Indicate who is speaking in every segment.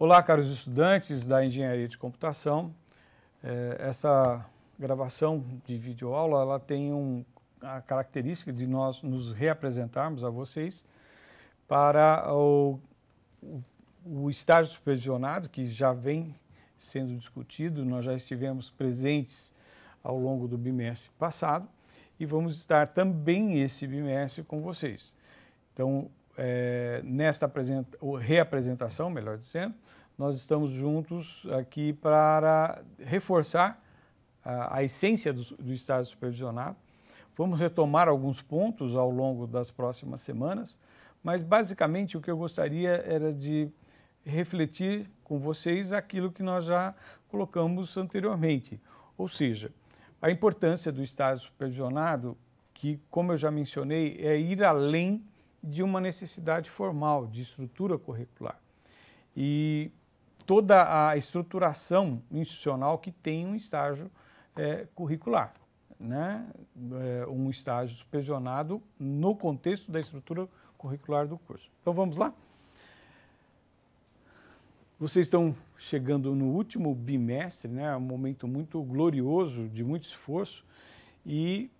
Speaker 1: Olá, caros estudantes da Engenharia de Computação. É, essa gravação de videoaula ela tem um, a característica de nós nos reapresentarmos a vocês para o, o, o estágio supervisionado, que já vem sendo discutido, nós já estivemos presentes ao longo do bimestre passado e vamos estar também esse bimestre com vocês. Então, é, nesta reapresentação, melhor dizendo, nós estamos juntos aqui para reforçar a, a essência do, do Estado supervisionado. Vamos retomar alguns pontos ao longo das próximas semanas, mas basicamente o que eu gostaria era de refletir com vocês aquilo que nós já colocamos anteriormente, ou seja, a importância do Estado supervisionado, que, como eu já mencionei, é ir além de uma necessidade formal, de estrutura curricular. E toda a estruturação institucional que tem um estágio é, curricular, né? É, um estágio supervisionado no contexto da estrutura curricular do curso. Então vamos lá? Vocês estão chegando no último bimestre, né? É um momento muito glorioso, de muito esforço, e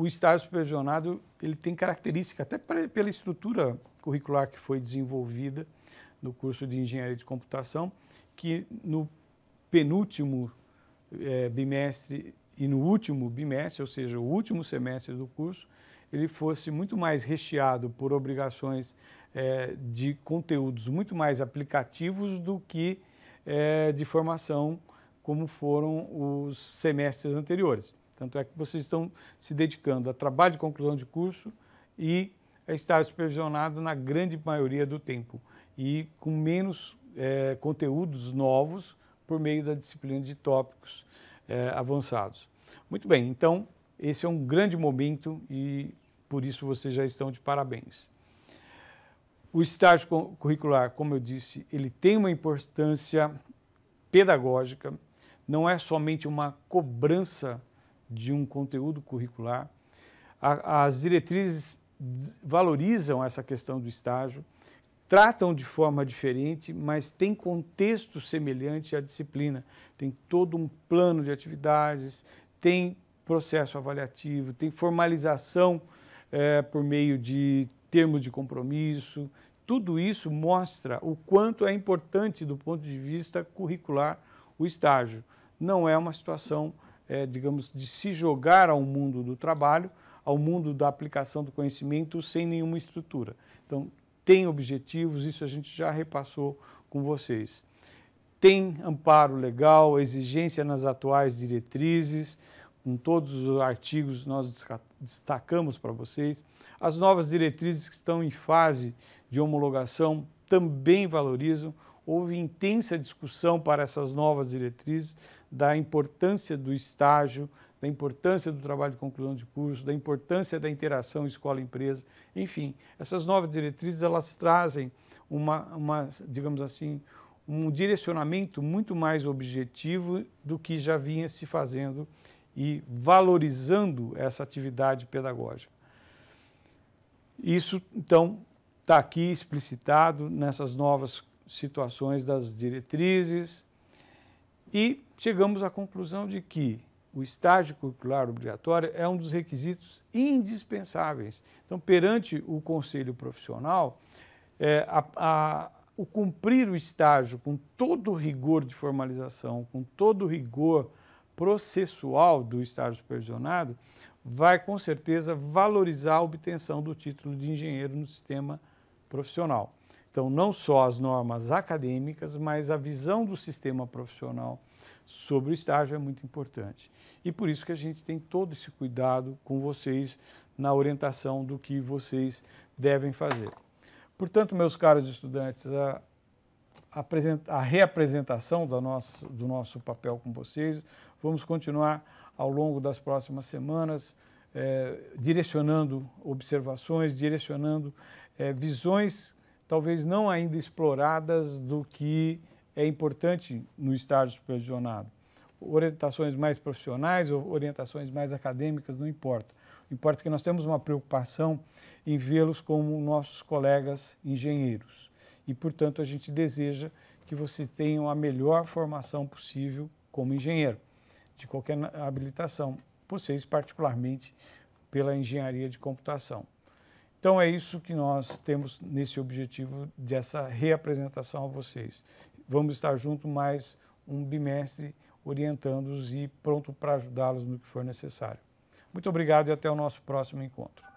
Speaker 1: o estágio supervisionado ele tem característica, até pela estrutura curricular que foi desenvolvida no curso de Engenharia de Computação, que no penúltimo é, bimestre e no último bimestre, ou seja, o último semestre do curso, ele fosse muito mais recheado por obrigações é, de conteúdos muito mais aplicativos do que é, de formação como foram os semestres anteriores. Tanto é que vocês estão se dedicando a trabalho de conclusão de curso e a estar supervisionado na grande maioria do tempo e com menos é, conteúdos novos por meio da disciplina de tópicos é, avançados. Muito bem, então esse é um grande momento e por isso vocês já estão de parabéns. O estágio curricular, como eu disse, ele tem uma importância pedagógica, não é somente uma cobrança de um conteúdo curricular. A, as diretrizes valorizam essa questão do estágio, tratam de forma diferente, mas tem contexto semelhante à disciplina. Tem todo um plano de atividades, tem processo avaliativo, tem formalização é, por meio de termos de compromisso. Tudo isso mostra o quanto é importante do ponto de vista curricular o estágio. Não é uma situação é, digamos, de se jogar ao mundo do trabalho, ao mundo da aplicação do conhecimento sem nenhuma estrutura. Então, tem objetivos, isso a gente já repassou com vocês. Tem amparo legal, exigência nas atuais diretrizes, com todos os artigos nós destacamos para vocês. As novas diretrizes que estão em fase de homologação também valorizam houve intensa discussão para essas novas diretrizes da importância do estágio, da importância do trabalho de conclusão de curso, da importância da interação escola-empresa, enfim, essas novas diretrizes elas trazem uma, uma, digamos assim, um direcionamento muito mais objetivo do que já vinha se fazendo e valorizando essa atividade pedagógica. Isso, então, está aqui explicitado nessas novas situações das diretrizes e chegamos à conclusão de que o estágio curricular obrigatório é um dos requisitos indispensáveis. Então, perante o conselho profissional, é, a, a, o cumprir o estágio com todo o rigor de formalização, com todo o rigor processual do estágio supervisionado, vai com certeza valorizar a obtenção do título de engenheiro no sistema profissional. Então, não só as normas acadêmicas, mas a visão do sistema profissional sobre o estágio é muito importante. E por isso que a gente tem todo esse cuidado com vocês na orientação do que vocês devem fazer. Portanto, meus caros estudantes, a, a reapresentação do nosso, do nosso papel com vocês, vamos continuar ao longo das próximas semanas, eh, direcionando observações, direcionando eh, visões talvez não ainda exploradas do que é importante no estágio supervisionado. Orientações mais profissionais ou orientações mais acadêmicas, não importa. Importa é que nós temos uma preocupação em vê-los como nossos colegas engenheiros. E, portanto, a gente deseja que você tenha a melhor formação possível como engenheiro, de qualquer habilitação, vocês, particularmente, pela engenharia de computação. Então é isso que nós temos nesse objetivo dessa reapresentação a vocês. Vamos estar junto mais um bimestre orientando-os e pronto para ajudá-los no que for necessário. Muito obrigado e até o nosso próximo encontro.